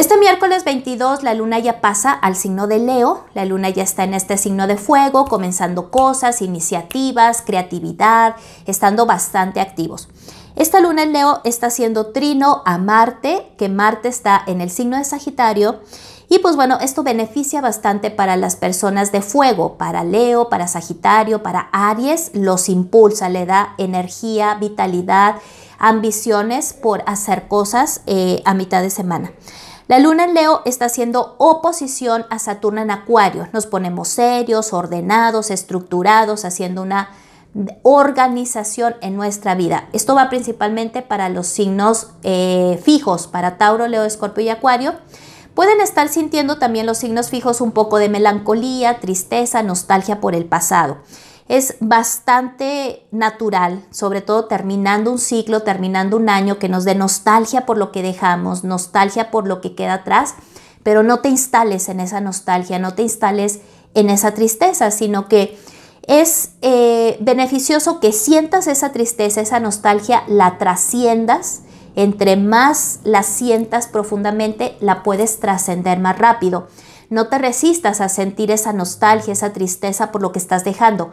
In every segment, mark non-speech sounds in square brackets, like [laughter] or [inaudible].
Este miércoles 22 la luna ya pasa al signo de Leo, la luna ya está en este signo de fuego, comenzando cosas, iniciativas, creatividad, estando bastante activos. Esta luna en Leo está haciendo trino a Marte, que Marte está en el signo de Sagitario. Y pues bueno, esto beneficia bastante para las personas de fuego, para Leo, para Sagitario, para Aries, los impulsa, le da energía, vitalidad, ambiciones por hacer cosas eh, a mitad de semana. La luna en Leo está haciendo oposición a Saturno en Acuario. Nos ponemos serios, ordenados, estructurados, haciendo una organización en nuestra vida. Esto va principalmente para los signos eh, fijos, para Tauro, Leo, Escorpio y Acuario. Pueden estar sintiendo también los signos fijos un poco de melancolía, tristeza, nostalgia por el pasado es bastante natural, sobre todo terminando un ciclo, terminando un año, que nos dé nostalgia por lo que dejamos, nostalgia por lo que queda atrás, pero no te instales en esa nostalgia, no te instales en esa tristeza, sino que es eh, beneficioso que sientas esa tristeza, esa nostalgia, la trasciendas. Entre más la sientas profundamente, la puedes trascender más rápido. No te resistas a sentir esa nostalgia, esa tristeza por lo que estás dejando.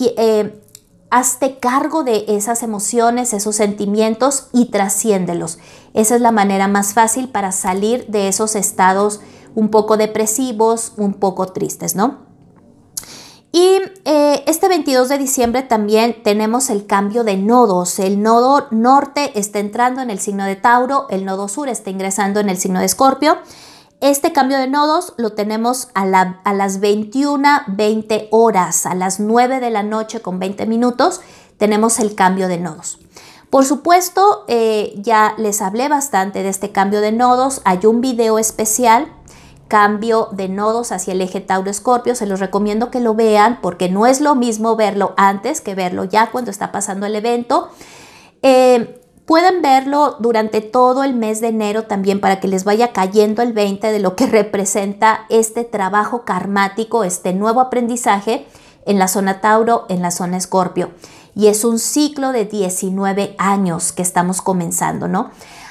Eh, hazte cargo de esas emociones, esos sentimientos y trasciéndelos. Esa es la manera más fácil para salir de esos estados un poco depresivos, un poco tristes, ¿no? Y eh, este 22 de diciembre también tenemos el cambio de nodos. El nodo norte está entrando en el signo de Tauro, el nodo sur está ingresando en el signo de Escorpio. Este cambio de nodos lo tenemos a, las 21.20 horas, a las 9 de la noche con 20 minutos, tenemos el cambio de nodos. Por supuesto, eh, ya les hablé bastante de este cambio de nodos. Hay un video especial, cambio de nodos hacia el eje Tauro Escorpio. Se los recomiendo que lo vean porque no es lo mismo verlo antes que verlo ya cuando está pasando el evento. Eh, Pueden verlo durante todo el mes de enero también para que les vaya cayendo el 20 de lo que [laughs] representa este trabajo karmático, este nuevo aprendizaje en la zona Tauro, en la zona Escorpio. Y es un ciclo de 19 años que estamos comenzando, ¿no?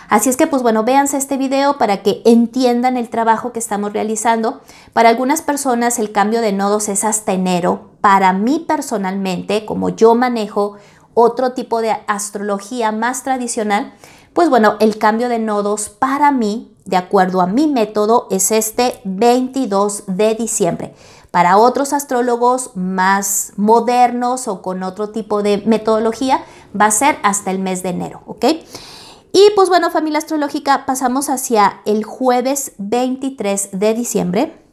Así es que, pues bueno, véanse este video para que entiendan el trabajo que estamos realizando. Para algunas personas el cambio de nodos es hasta enero. Para mí personalmente, como yo manejo otro tipo de astrología más tradicional, pues bueno, el cambio de nodos para mí, de acuerdo a mi método, es este 22 de diciembre. Para otros astrólogos más modernos o con otro tipo de metodología, va a ser hasta el mes de enero, ¿ok? Y pues bueno, familia astrológica, pasamos hacia el jueves 23 de diciembre.